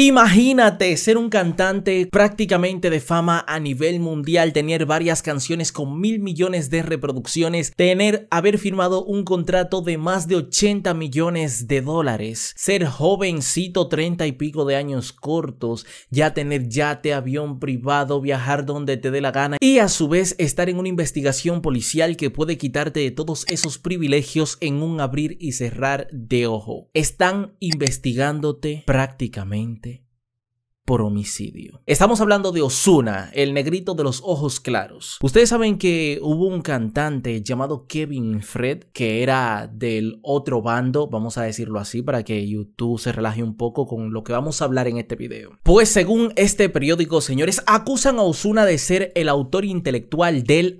Imagínate ser un cantante prácticamente de fama a nivel mundial, tener varias canciones con mil millones de reproducciones, tener, haber firmado un contrato de más de 80 millones de dólares, ser jovencito, 30 y pico de años cortos, ya tener yate, avión privado, viajar donde te dé la gana y a su vez estar en una investigación policial que puede quitarte de todos esos privilegios en un abrir y cerrar de ojo. Están investigándote prácticamente por homicidio. Estamos hablando de Osuna, el negrito de los ojos claros. Ustedes saben que hubo un cantante llamado Kevin Fred que era del otro bando, vamos a decirlo así para que YouTube se relaje un poco con lo que vamos a hablar en este video. Pues según este periódico, señores, acusan a Osuna de ser el autor intelectual del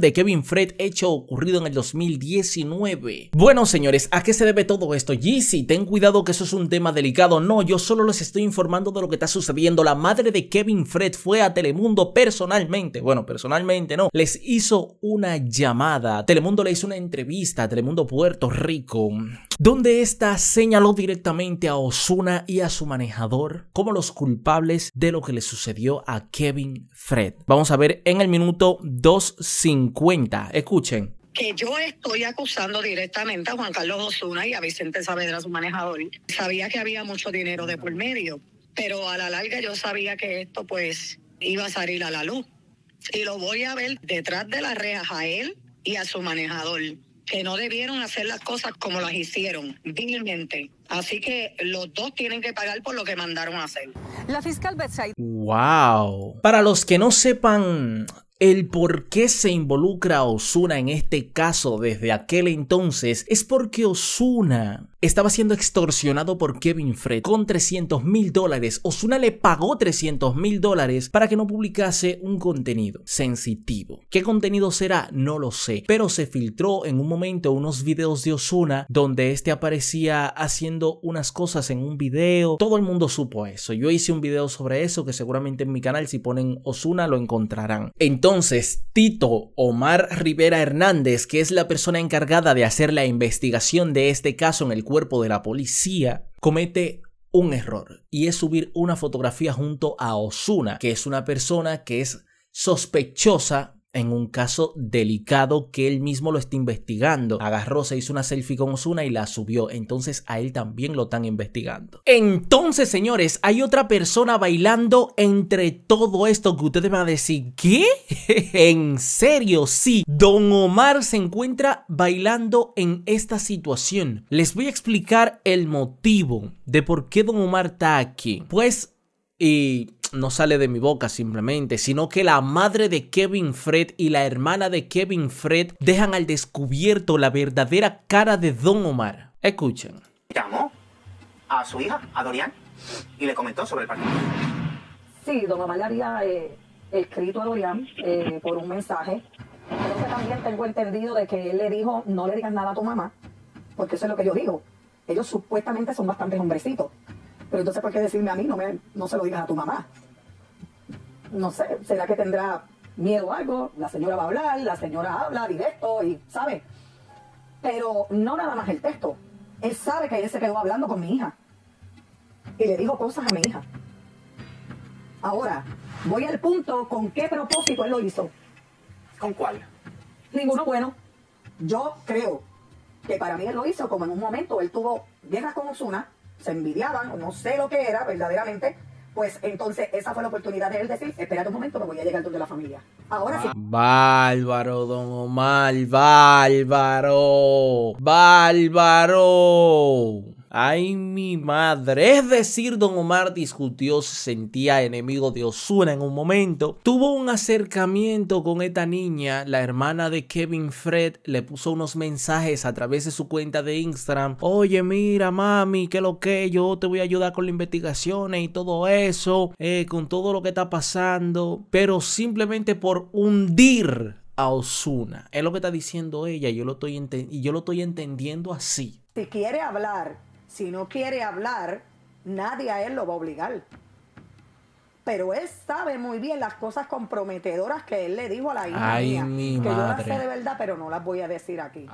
de Kevin Fred hecho ocurrido en el 2019. Bueno, señores, ¿a qué se debe todo esto? Yeezy, ten cuidado que eso es un tema delicado. No, yo solo les estoy informando de lo que está sucediendo, la madre de Kevin Fred fue a Telemundo personalmente, bueno, personalmente no, les hizo una llamada. Telemundo le hizo una entrevista a Telemundo Puerto Rico, donde esta señaló directamente a Osuna y a su manejador como los culpables de lo que le sucedió a Kevin Fred. Vamos a ver en el minuto 2.50. Escuchen que yo estoy acusando directamente a Juan Carlos Osuna y a Vicente Saavedra, su manejador. Sabía que había mucho dinero de por medio pero a la larga yo sabía que esto pues iba a salir a la luz. Y lo voy a ver detrás de las rejas a él y a su manejador, que no debieron hacer las cosas como las hicieron, vilmente. Así que los dos tienen que pagar por lo que mandaron a hacer. La fiscal ¡Wow! Para los que no sepan el por qué se involucra Osuna en este caso desde aquel entonces es porque Osuna estaba siendo extorsionado por Kevin Fred con 300 mil dólares. Osuna le pagó 300 mil dólares para que no publicase un contenido sensitivo. ¿Qué contenido será? No lo sé, pero se filtró en un momento unos videos de Osuna donde este aparecía haciendo unas cosas en un video. Todo el mundo supo eso. Yo hice un video sobre eso que seguramente en mi canal si ponen Osuna lo encontrarán. Entonces, Tito Omar Rivera Hernández, que es la persona encargada de hacer la investigación de este caso en el cuerpo de la policía, comete un error y es subir una fotografía junto a Osuna, que es una persona que es sospechosa en un caso delicado que él mismo lo está investigando. Agarró, se hizo una selfie con Osuna y la subió. Entonces a él también lo están investigando. Entonces, señores, hay otra persona bailando entre todo esto que ustedes van a decir, ¿qué? en serio, sí. Don Omar se encuentra bailando en esta situación. Les voy a explicar el motivo de por qué Don Omar está aquí. Pues... Y eh, no sale de mi boca simplemente, sino que la madre de Kevin Fred y la hermana de Kevin Fred dejan al descubierto la verdadera cara de Don Omar. Escuchen. Llamó a su hija, a Dorian, y le comentó sobre el partido. Sí, Don Omar le había eh, escrito a Dorian eh, por un mensaje. Entonces también tengo entendido de que él le dijo, no le digas nada a tu mamá, porque eso es lo que yo digo. Ellos supuestamente son bastantes hombrecitos. Pero entonces, ¿por qué decirme a mí no, me, no se lo digas a tu mamá? no sé, será que tendrá miedo algo, la señora va a hablar, la señora habla directo y, ¿sabe? Pero no nada más el texto. Él sabe que él se quedó hablando con mi hija y le dijo cosas a mi hija. Ahora, voy al punto con qué propósito él lo hizo. ¿Con cuál? Ninguno bueno. Yo creo que para mí él lo hizo como en un momento él tuvo guerras con Osuna, se envidiaban, no sé lo que era verdaderamente, pues entonces esa fue la oportunidad de él decir, espérate un momento me voy a llegar donde la familia. Ahora sí. Bárbaro, don Omar, bárbaro, bárbaro. Ay, mi madre. Es decir, Don Omar discutió, se sentía enemigo de Osuna en un momento. Tuvo un acercamiento con esta niña, la hermana de Kevin Fred, le puso unos mensajes a través de su cuenta de Instagram. Oye, mira, mami, qué lo que, yo te voy a ayudar con la investigaciones y todo eso, eh, con todo lo que está pasando. Pero simplemente por hundir a Osuna. Es lo que está diciendo ella, yo lo estoy y yo lo estoy entendiendo así. Te quiere hablar si no quiere hablar, nadie a él lo va a obligar. Pero él sabe muy bien las cosas comprometedoras que él le dijo a la hija mía, que yo las sé de verdad, pero no las voy a decir aquí.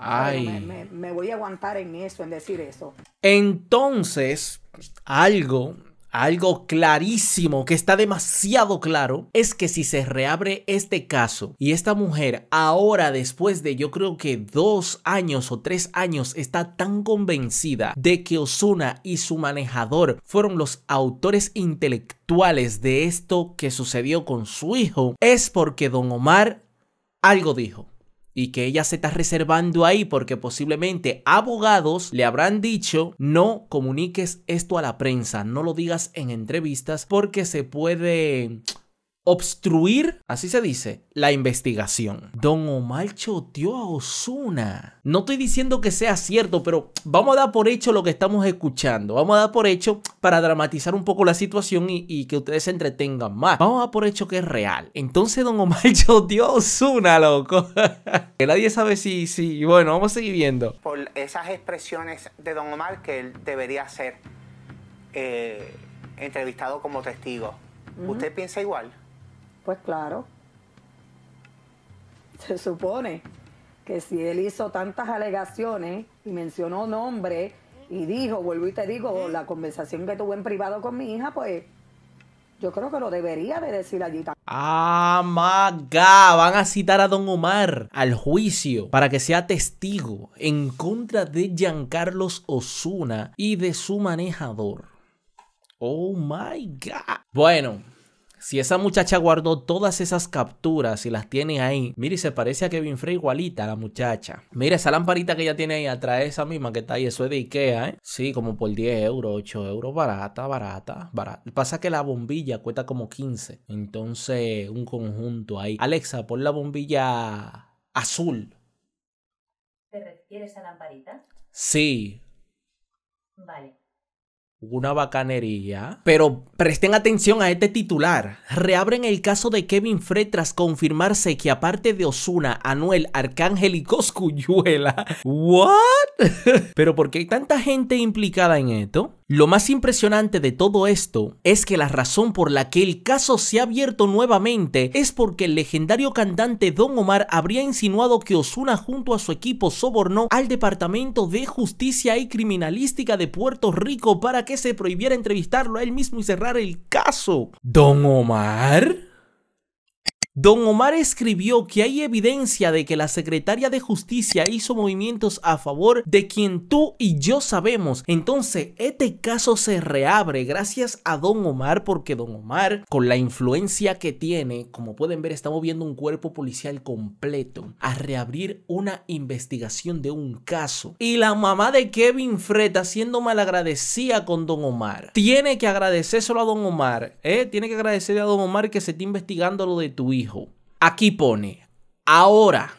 me voy a aguantar en eso, en decir eso. Entonces, algo algo clarísimo, que está demasiado claro, es que si se reabre este caso y esta mujer ahora después de yo creo que dos años o tres años está tan convencida de que Osuna y su manejador fueron los autores intelectuales de esto que sucedió con su hijo, es porque don Omar algo dijo y que ella se está reservando ahí porque posiblemente abogados le habrán dicho no comuniques esto a la prensa, no lo digas en entrevistas porque se puede obstruir, así se dice, la investigación. Don Omar choteó a Osuna. No estoy diciendo que sea cierto, pero vamos a dar por hecho lo que estamos escuchando. Vamos a dar por hecho para dramatizar un poco la situación y, que ustedes se entretengan más. Vamos a dar por hecho que es real. Entonces Don Omar choteó a Osuna, loco. que nadie sabe si, si, bueno, vamos a seguir viendo. Por esas expresiones de Don Omar que él debería ser eh, entrevistado como testigo. ¿Usted piensa igual? Pues claro, se supone que si él hizo tantas alegaciones y mencionó nombre y dijo, vuelvo y te digo, la conversación que tuve en privado con mi hija, pues yo creo que lo debería de decir allí también. Ah, maga, van a citar a Don Omar al juicio para que sea testigo en contra de Giancarlos Osuna y de su manejador. Oh my god. Bueno, si esa muchacha guardó todas esas capturas y las tiene ahí, mire, se parece a Kevin Frey igualita la muchacha. Mira, esa lamparita que ella tiene ahí atrás, esa misma que está ahí, eso es de Ikea, ¿eh? Sí, como por 10 euros, 8 euros, barata, barata, barata. Pasa que la bombilla cuesta como 15. Entonces, un conjunto ahí. Alexa, pon la bombilla azul. ¿Te refieres a lamparita? Sí. Vale una bacanería. Pero presten atención a este titular. Reabren el caso de Kevin Fred tras confirmarse que aparte de Osuna, Anuel, Arcángel y Coscuyuela. ¿What? Pero ¿por qué hay tanta gente implicada en esto? Lo más impresionante de todo esto es que la razón por la que el caso se ha abierto nuevamente es porque el legendario cantante Don Omar habría insinuado que Osuna junto a su equipo sobornó al Departamento de Justicia y Criminalística de Puerto Rico para que que se prohibiera entrevistarlo a él mismo y cerrar el caso. ¿Don Omar? Don Omar escribió que hay evidencia de que la secretaria de justicia hizo movimientos a favor de quien tú y yo sabemos. Entonces, este caso se reabre gracias a Don Omar porque Don Omar, con la influencia que tiene, como pueden ver, estamos viendo un cuerpo policial completo a reabrir una investigación de un caso. Y la mamá de Kevin Freta siendo malagradecida con Don Omar. Tiene que agradecer solo a Don Omar, ¿eh? Tiene que agradecerle a Don Omar que se esté investigando lo de tu hijo. Aquí pone, ahora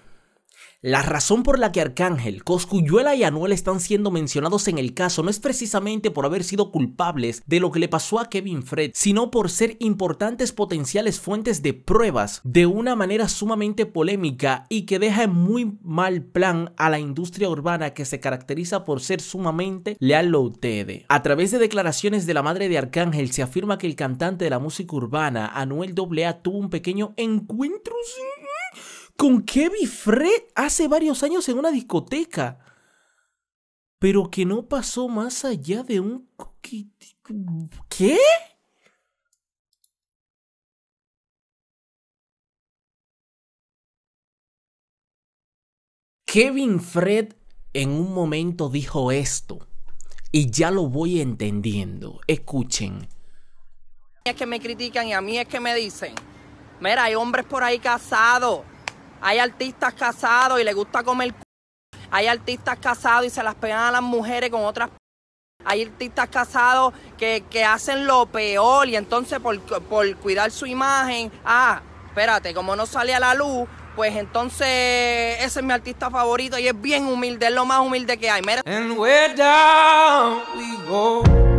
la razón por la que Arcángel, Coscuyuela y Anuel están siendo mencionados en el caso no es precisamente por haber sido culpables de lo que le pasó a Kevin Fred, sino por ser importantes potenciales fuentes de pruebas de una manera sumamente polémica y que deja en muy mal plan a la industria urbana que se caracteriza por ser sumamente leal a ustedes. A través de declaraciones de la madre de Arcángel se afirma que el cantante de la música urbana, Anuel AA, tuvo un pequeño encuentro con Kevin Fred hace varios años en una discoteca. Pero que no pasó más allá de un... ¿Qué? Kevin Fred en un momento dijo esto y ya lo voy entendiendo. Escuchen. Es que me critican y a mí es que me dicen, mira, hay hombres por ahí casados hay artistas casados y les gusta comer c... Hay artistas casados y se las pegan a las mujeres con otras p... hay artistas casados que, hacen lo peor y entonces por, cuidar su imagen, ah, espérate, como no sale a la luz, pues entonces ese es mi artista favorito y es bien humilde, es lo más humilde que hay. Mira. And go.